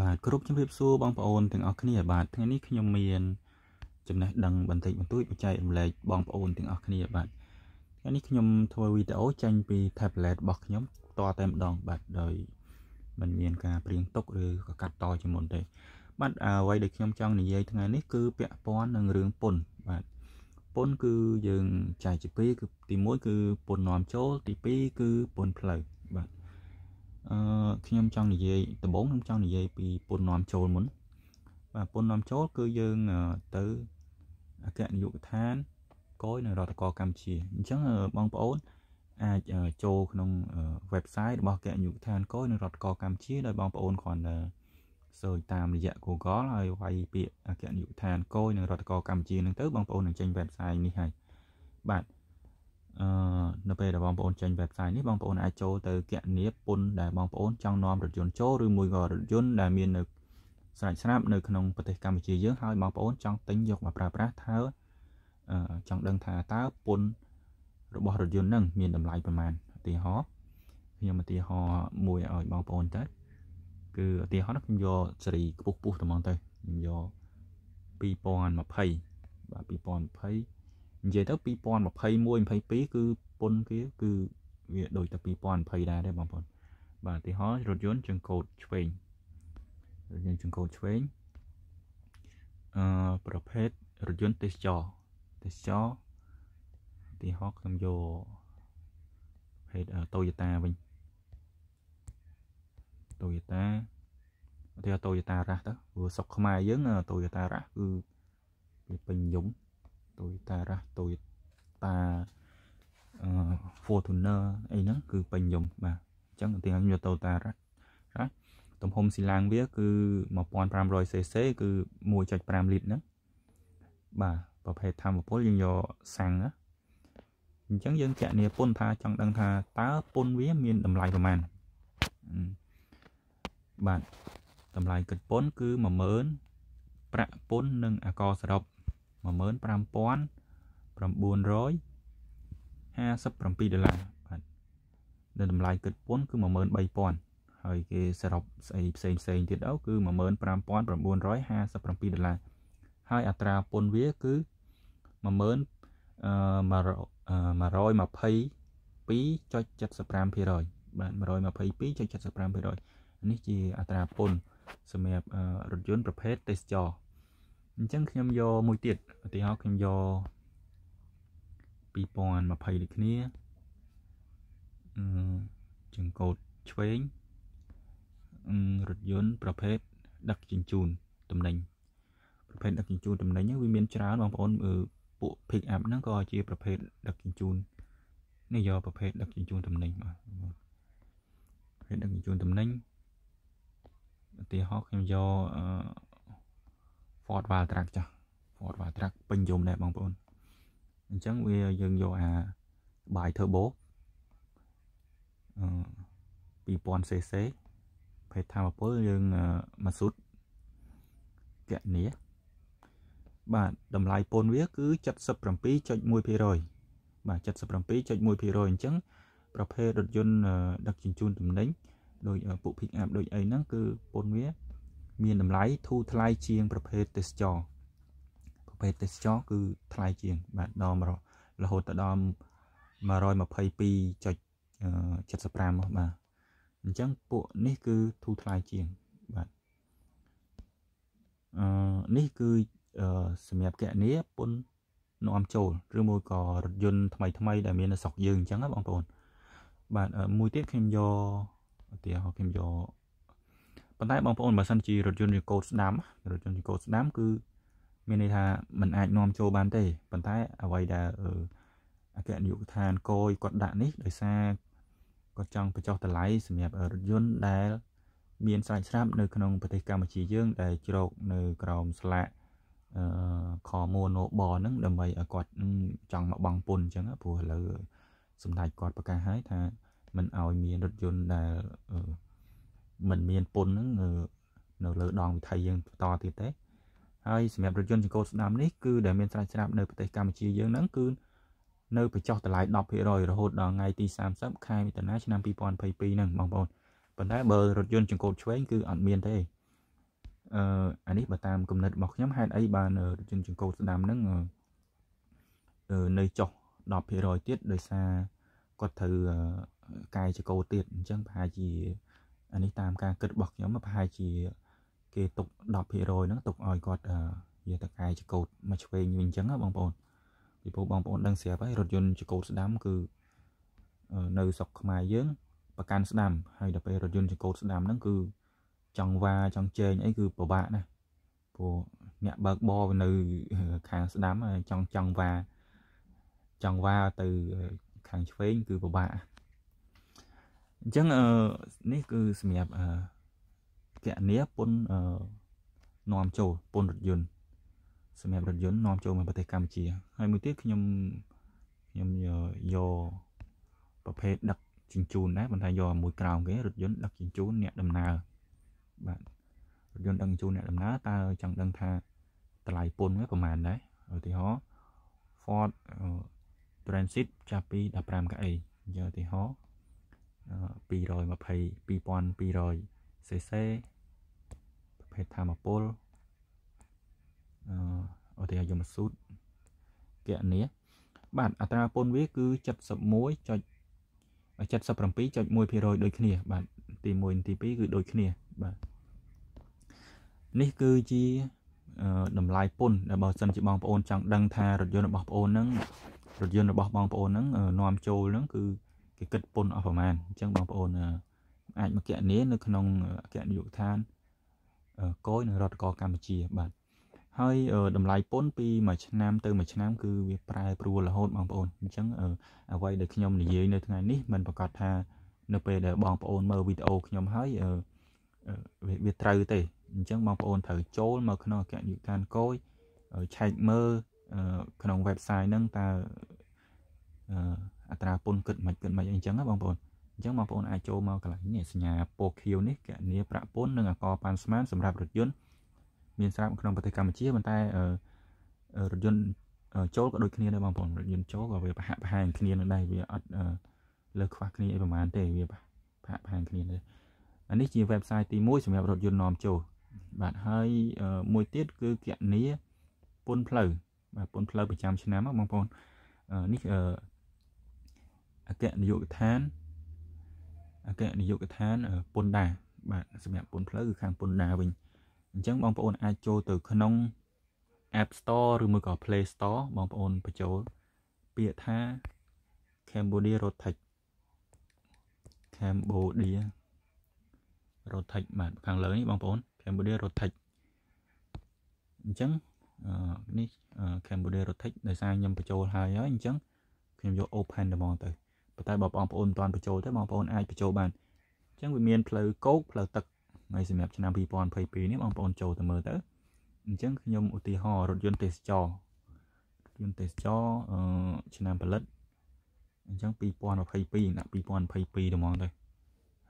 បាទគ្រប់ជំរាបសួរបងប្អូនទាំងអស់គ្នាបាទថ្ងៃនេះខ្ញុំមានចំណេះដឹងបន្តិចបន្តួចបច្ចេករំលែកបងប្អូនទាំងអស់គ្នាបាទថ្ងៃនេះខ្ញុំធ្វើវីដេអូចេញពី tablet របស់ខ្ញុំតតែម្ដងបាទដោយមិនមានការព្រៀងទុកឬក៏កាត់តជាមុនទេបាទអ្វីដែលខ្ញុំចង់និយាយថ្ងៃនេះគឺពាក់ព័ន្ធនឹងរឿងពុនបាទពុនគឺយើងចែកជាពីរគឺទី1គឺពុននាំចូលទី2គឺពុនផ្លូវបាទអឺខ្ញុំចង់និយាយដំបូងខ្ញុំចង់និយាយពីពុននាំចូលមុនបាទពុននាំចូលគឺយើងទៅអគ្គនាយកដ្ឋានកយនៅរដ្ឋកោកម្ពុជាអញ្ចឹងបងប្អូនអាចចូលក្នុង website របស់អគ្គនាយកដ្ឋានកយនៅរដ្ឋកោកម្ពុជាដោយបងប្អូនគ្រាន់តែ search តាមរយៈ Google ហើយវាយពាក្យអគ្គនាយកដ្ឋានកយនៅរដ្ឋកោកម្ពុជានឹងទៅបងប្អូននឹងចេញ website នេះហើយបាទអឺនៅពេលដែលបងប្អូនចេញ website នេះបងប្អូនអាចចូលទៅគណនាពន្ធដែលបងប្អូនចង់នាំរថយន្តចូលឬមួយក៏រថយន្តដែលមាននៅស្រេចស្រាប់នៅក្នុងប្រទេសកម្ពុជាយើងហើយបងប្អូន ចង់ទិញយកមកប្រើប្រាស់ថាចង់ដឹងថាតើពន្ធរបស់រថយន្តនឹងមានតម្លៃប្រមាណឧទាហរណ៍ខ្ញុំឧទាហរណ៍មួយឲ្យបងប្អូនទៅគឺឧទាហរណ៍ខ្ញុំយកសេរីខ្ពស់ៗតែហ្មងទៅខ្ញុំយក2020បាទ2020និយាយទៅ2021 22គឺពុនគេគឺវាដូចតែ2020ដែរទេបងប្អូនបាទឧទាហរណ៍រថយន្តជើងកោតឆ្វេងរថយន្តជើងកោតឆ្វេងអឺប្រភេទរថយន្តទេសចរទេសចរឧទាហរណ៍ខ្ញុំយកប្រភេទ Toyota វិញ Toyota ឧទាហរណ៍ Toyota Rush ទៅព្រោះសុកខ្មែរយើង Toyota Rush គឺពេញនិយម Toyota Rush Toyota អឺ Fortuner អីហ្នឹងគឺពេញនិយមបាទអញ្ចឹងឧទាហរណ៍ខ្ញុំយក Toyota Rush ទំហំស៊ីឡាងវាគឺ 1500cc គឺ1.5លីត្រហ្នឹងបាទប្រភេទធម្មពលយើងយកសាំងណាអញ្ចឹងយើងចាក់នីពុនថាចង់ដឹងថាតើពុនវាមានតម្លៃប្រមាណបាទតម្លៃកិច្ចពុនគឺ10000ប្រាក់ពុននិងអាករសរុប15957ដុល្លារបាទដែលតម្លៃគិតពន្ធគឺ13000ហើយគេសរុបស្អីផ្សេងផ្សេងទៀតទៅគឺ15957ដុល្លារហើយអត្រាពន្ធវាគឺ122.75%បាទ122.75%នេះជាអត្រាពន្ធសម្រាប់រថយន្តប្រភេទទេសចរអញ្ចឹងខ្ញុំយកមួយទៀតឧទាហរណ៍ខ្ញុំយក2020ដូចគ្នាអឺជើងកោតឆ្វេងរថយន្តប្រភេទដឹកជញ្ជូនតំណែងប្រភេទដឹកជញ្ជូនតំណែងវាមានច្រើនបងប្អូនពួក pick up ហ្នឹងក៏ជា ប្រភេទដឹកជញ្ជូននេះយកប្រភេទដឹកជញ្ជូនតំណែងបាទប្រភេទដឹកជញ្ជូនតំណែងឧទាហរណ៍ខ្ញុំយកអឺ Ford Valtrack ចាស់ Ford Valtrack ពេញនិយមដែរបងប្អូនអញ្ចឹងវាយើងយកអាបាយ turbo អឺ 2000cc ភេទថាមពលយើងមកសុទ្ធកញ្ញាបាទតម្លៃពន្ធវា គឺ77.1%បាទ77.1%អញ្ចឹងប្រភេទរថយន្តដឹកជញ្ជូនទំនិញដោយពួក pick up ដូចអីហ្នឹងគឺពន្ធវាមានតម្លៃធូរថ្លៃជាងប្រភេទទេសចរប្រភេទទេសចរគឺថ្លៃជាង បាទដល់រហូតទៅដល់122.75មកបាទអញ្ចឹងពួកនេះគឺធូរថ្លៃជាងបាទអឺនេះគឺសម្រាប់កណនីពុននាំចូលឬមួយក៏រថយន្តថ្មីថ្មីដែលមាននៅស្រុកយើងអញ្ចឹងណាបងប្អូនបាទមួយទៀតខ្ញុំយកឧទាហរណ៍ខ្ញុំយកប៉ុន្តែបងប្អូនបើសិនជារថយន្តយង្កូតស្ដាំរថយន្តយង្កូតស្ដាំគឺ មានន័យថាมันអាចនាំ ចូលបានទេប៉ុន្តែអ្វីដែលអគ្គនាយកដ្ឋានកយគាត់ដាក់នេះដោយសារគាត់ចង់បញ្ចុះតម្លៃសម្រាប់រថយន្តដែល មានស្រាច់ស្រាប់នៅក្នុង ប្រទេសកម្ពុជាយើង ដែលជ្រកនៅក្រោមស្លាកអឺខមួណូបហ្នឹង ដើម្បីឲ្យគាត់ចង់មកបងពុនអញ្ចឹងព្រោះឥឡូវសម្ដេចគាត់ប្រកាសហើយថាមិនឲ្យមានរថយន្តដែលមិនមានពុនហ្នឹងនៅលើដងវិថីយើងបន្តទៀតទេហើយសម្រាប់រថយន្តចង្កូតស្ដាំនេះគឺដែលមានស្រេចស្រាប់នៅប្រទេសកម្ពុជាយើងហ្នឹង គឺនៅបញ្ចុះតម្លៃ10%រហូតដល់ថ្ងៃទី30ខែមិថុនាឆ្នាំ2022ហ្នឹងបងប្អូនប៉ុន្តែបើរថយន្តចង្កូតឆ្វេងគឺអត់មានទេអឺអានេះបើតាមគំនិតរបស់ខ្ញុំហេតុអីបានរថយន្តចង្កូតស្ដាំហ្នឹងនៅចុះ10%ទៀតដោយសារគាត់ត្រូវកាយចង្កូតទៀតអញ្ចឹងប្រហែលជាអានេះតាមការគិតរបស់ខ្ញុំប្រហែលជាគេទុក10%ហ្នឹងទុកឲ្យគាត់យកតកែចកោតមកឆ្វេងវិញអញ្ចឹងបងប្អូនពីព្រោះបងប្អូនដឹងស្រាប់ហើយរថយន្តចកោតស្ដាំគឺនៅស្រុកខ្មែរយើងប្រកាន់ស្ដាំហើយដល់ពេលរថយន្តចកោតស្ដាំហ្នឹងគឺចង់វ៉ាចង់ជែងអីគឺពិបាកណាស់ព្រោះអ្នកបើកបរនៅខាងស្ដាំចង់ចង់វ៉ាចង់វ៉ាទៅខាងឆ្វេងគឺពិបាកអញ្ចឹងអឺនេះគឺសម្រាប់អឺគណនីពុនអឺនាំ ចូលពុនរថយន្តសម្រាប់រថយន្តនាំចូលមកប្រទេសកម្ពុជាហើយមួយទៀតខ្ញុំខ្ញុំយកប្រភេទដឹកជញ្ជូនដែរបន្តែយកមួយក្រោមគេរថយន្តដឹកជញ្ជូនអ្នកដំណើរបាទរថយន្តដឹកជញ្ជូនអ្នកដំណើរតើចង់ដឹងថាតម្លៃពន្ធវាប្រហែលដែរឧទាហរណ៍ Ford Transit ចាប់ពី15កៅអីយកឧទាហរណ៍22200 cc ប្រភេទធម្មពលអឺឧទាហរណ៍យមសូត្រគណនីបាទអត្រាពន្ធវា គឺ71.77.1% 77.1%ដូចគ្នា បាទទី1ទី2គឺដូចគ្នាបាទនេះគឺជាតម្លៃពន្ធដែលបើសិនជាបងប្អូនចង់ដឹងថារថយន្តរបស់បងប្អូនហ្នឹងរថយន្តរបស់បងប្អូនហ្នឹងនាំចូលហ្នឹងគឺគេគិតពុនអស់ប្រមាណអញ្ចឹងបងប្អូន អាចមកគណនានៅក្នុងអគ្គនាយកដ្ឋានកយនៅរដ្ឋកោកម្ពុជាបាទហើយតម្លៃពន្ធពីមួយឆ្នាំទៅមួយឆ្នាំគឺ វាប្រែប្រួលរហូតបងប្អូនអញ្ចឹងអ្វីដែលខ្ញុំនិយាយនៅថ្ងៃនេះមិនប្រកាសថានៅពេលដែលបងប្អូន មើលវីដេអូខ្ញុំហើយវាត្រូវទេអញ្ចឹងបងប្អូនត្រូវចូលមកក្នុងអគ្គនាយកដ្ឋានកយឆែកមើលក្នុង website ហ្នឹងតើអត្រាពន្ធគិតមិនគិតមិនអីអញ្ចឹងណាបងប្អូនអញ្ចឹងបងប្អូនអាចចូលមកកន្លែងនេះសញ្ញាពោខៀវនេះគណនាប្រាក់ពន្ធនិងអកប៉ាន់ស្មានសម្រាប់រថយន្តមានស្រាប់ក្នុងប្រទេសកម្ពុជាប៉ុន្តែរថយន្តចូលក៏ដូចគ្នាដែរបងប្អូនរថយន្តចូលក៏វាប្រហាក់ប្រហែងគ្នានឹងដែរវាអត់លើខ្វះគ្នាអីប្រហែលទេវាប្រហាក់ប្រហែងគ្នាដែរអានេះជា website ទី1សម្រាប់រថយន្តនាំចូលបាទហើយមួយទៀតគឺគណនាពន្ធផ្លូវបាទពន្ធផ្លូវប្រចាំឆ្នាំបងប្អូននេះអគ្គនាយកដ្ឋានអគ្គនាយកដ្ឋានពន្ធដារបាទសម្រាប់ពន្ធផ្លូវគឺខាងពន្ធដារវិញអញ្ចឹងបងប្អូនអាចចូលទៅក្នុង App Store ឬមួយក៏ Play Store បងប្អូនបញ្ចូលពាក្យថា Cambodia Road Tax Cambodia Road Tax បាទខាងលើនេះបងប្អូន Cambodia Road Tax អញ្ចឹងនេះ Cambodia Road Tax ដោយសារខ្ញុំបញ្ចូលហើយហើយអញ្ចឹងខ្ញុំយក open តែហ្មងទៅប៉ុន្តែបើបងប្អូនមិនទាន់បញ្ចូលទេបងប្អូនអាចបញ្ចូលបានអញ្ចឹងវាមានផ្លូវគោកផ្លូវទឹកហើយសម្រាប់ឆ្នាំ2022នេះបងប្អូនចូលទៅមើលទៅអញ្ចឹងខ្ញុំឧទាហរណ៍រថយន្តទេសចររថយន្តទេសចរឆ្នាំផលិតអញ្ចឹង2022ដាក់2022ត្មងទៅ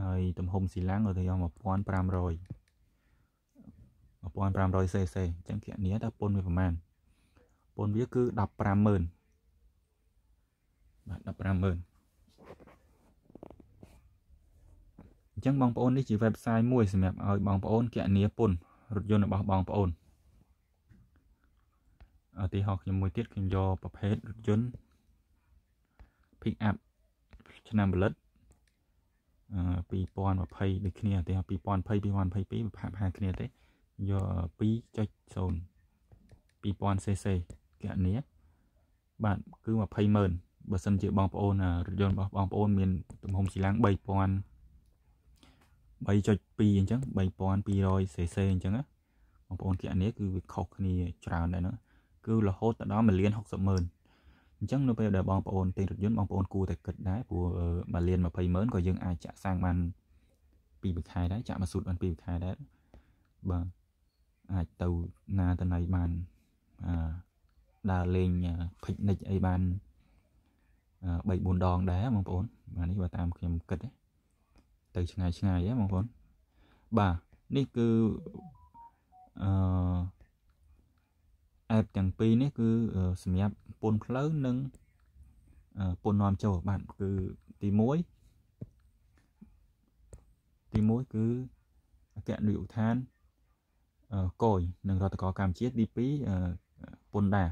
ហើយទំហំស៊ីឡាំងទៅយក1500 1500 cc អញ្ចឹងគណនាថាពុនវាប្រមាណពុនវាគឺ150,000បាទ150,000ញ្ចឹងបងប្អូននេះជា website មួយសម្រាប់ឲ្យបងប្អូនគណនាពន្ធរថយន្តរបស់បងប្អូនឧទាហរណ៍ខ្ញុំមួយទៀតខ្ញុំយកប្រភេទរថយន្ត pick up ឆ្នាំផលិត2020ដូចគ្នាទេ2020 2022វាផាកគ្នាទេយក2.0 2000 cc គណនាបាទគឺ200,000បើសិនជាបងប្អូនរថយន្តរបស់បងប្អូនមានទំហំស៊ីឡាំង3000 3.2អញ្ចឹង3200 cc អញ្ចឹងណាបងប្អូនគណនីគឺវាខុសគ្នាច្រើនដែរហ្នឹងគឺរហូតដល់1លាន60ម៉ឺនអញ្ចឹងនៅពេលដែលបងប្អូនទិញរថយន្តបងប្អូនគួរតែគិតដែរព្រោះ1លាន20ម៉ឺនក៏យើងអាចចាក់សាំងបានពីមួយខែដែរចាក់មកស៊ូតបានពីមួយខែដែរបាទអាចទៅណាតណៃបានអឺដើរលេងភិចនិចអីបាន3 4ដងដែរបងប្អូនបាទនេះបើតាមខ្ញុំគិតណាទៅឆ្ងាយឆ្ងាយហ៎បងប្អូនបាទនេះគឺអឺអេបទាំងពីរនេះគឺសម្រាប់ពន្ធផ្លូវនិងពន្ធនាំចូលបាទគឺទី1ទី1គឺអគ្គនាយកដ្ឋានកយនិងរដ្ឋកោកម្ពុជាទី2ពន្ធដា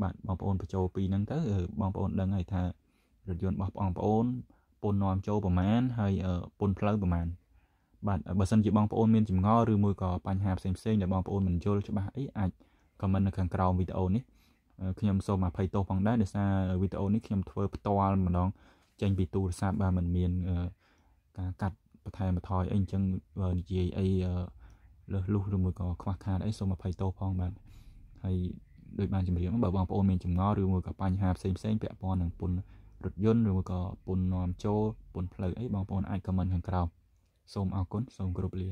បាទបងប្អូនបញ្ចូលពីរហ្នឹងទៅបងប្អូនដឹងហើយថារថយន្តរបស់បងប្អូនពន្ធនាំចូលប្រមាណហើយពន្ធផ្លូវប្រមាណបាទបើសិនជាបងប្អូនមានចម្ងល់ឬមួយក៏បញ្ហាផ្សេងផ្សេងដែលបងប្អូនមិនយល់ច្បាស់អីអាច comment នៅខាងក្រោមវីដេអូនេះខ្ញុំសូមអភ័យទោសផងដែរដោយសារវីដេអូនេះខ្ញុំធ្វើផ្ទាល់ម្ដងចេញពីទូរស័ព្ទបាទមិនមានការកាត់បន្ថែមបន្ថយអីអញ្ចឹងនិយាយអីលឺលុះឬមួយក៏ខ្វះខាតអីសូមអភ័យទោសផងបាទហើយដូចបានជម្រាបបើបងប្អូនមានចម្ងល់ឬមួយក៏បញ្ហាផ្សេងផ្សេង ពាក់ព័ន្ធនឹងពុនរថយន្តឬក៏ពន្ធនាំចូលពន្ធផ្លូវអីបងប្អូនអាចខមមិនខាងក្រោមសូមអរគុណសូមគោរពលា